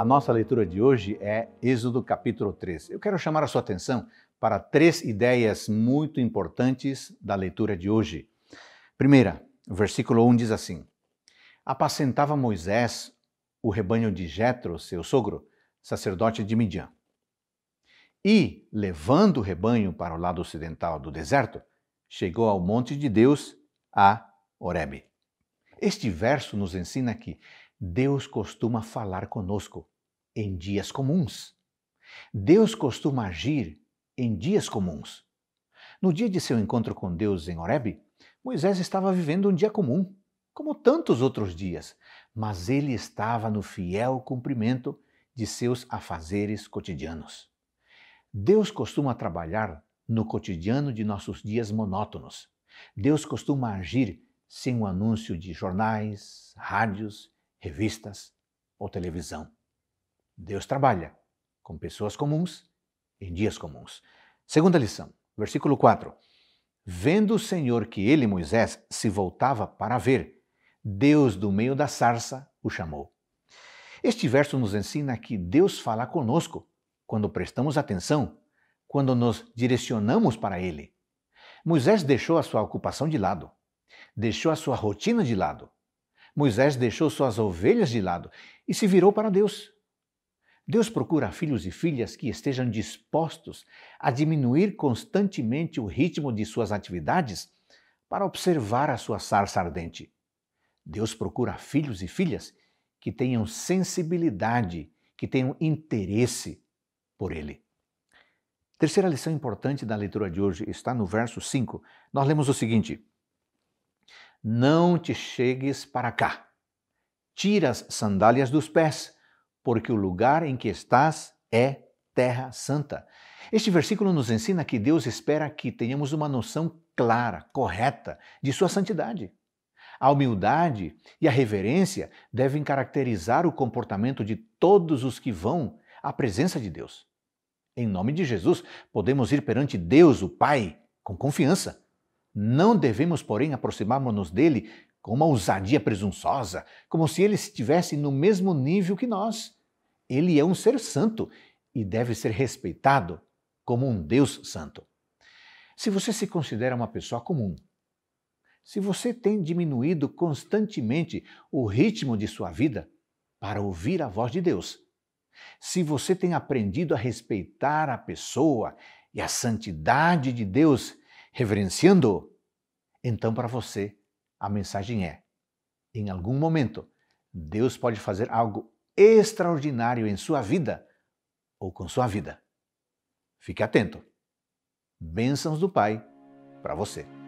A nossa leitura de hoje é Êxodo capítulo 3. Eu quero chamar a sua atenção para três ideias muito importantes da leitura de hoje. Primeira, o versículo 1 diz assim: Apacentava Moisés o rebanho de Jetro, seu sogro, sacerdote de Midian. E, levando o rebanho para o lado ocidental do deserto, chegou ao monte de Deus, a Horebe. Este verso nos ensina que Deus costuma falar conosco em dias comuns. Deus costuma agir em dias comuns. No dia de seu encontro com Deus em Horeb, Moisés estava vivendo um dia comum, como tantos outros dias, mas ele estava no fiel cumprimento de seus afazeres cotidianos. Deus costuma trabalhar no cotidiano de nossos dias monótonos. Deus costuma agir sem o anúncio de jornais, rádios, revistas ou televisão. Deus trabalha com pessoas comuns em dias comuns. Segunda lição, versículo 4. Vendo o Senhor que ele, Moisés, se voltava para ver, Deus do meio da sarça o chamou. Este verso nos ensina que Deus fala conosco quando prestamos atenção, quando nos direcionamos para ele. Moisés deixou a sua ocupação de lado, deixou a sua rotina de lado. Moisés deixou suas ovelhas de lado e se virou para Deus. Deus procura filhos e filhas que estejam dispostos a diminuir constantemente o ritmo de suas atividades para observar a sua sarça ardente. Deus procura filhos e filhas que tenham sensibilidade, que tenham interesse por Ele. Terceira lição importante da leitura de hoje está no verso 5. Nós lemos o seguinte: Não te chegues para cá, tira as sandálias dos pés porque o lugar em que estás é terra santa. Este versículo nos ensina que Deus espera que tenhamos uma noção clara, correta de sua santidade. A humildade e a reverência devem caracterizar o comportamento de todos os que vão à presença de Deus. Em nome de Jesus, podemos ir perante Deus, o Pai, com confiança. Não devemos, porém, aproximarmos-nos dele com uma ousadia presunçosa, como se ele estivesse no mesmo nível que nós ele é um ser santo e deve ser respeitado como um Deus santo. Se você se considera uma pessoa comum, se você tem diminuído constantemente o ritmo de sua vida para ouvir a voz de Deus, se você tem aprendido a respeitar a pessoa e a santidade de Deus, reverenciando-o, então para você a mensagem é: em algum momento, Deus pode fazer algo extraordinário em sua vida ou com sua vida. Fique atento. Bênçãos do Pai para você.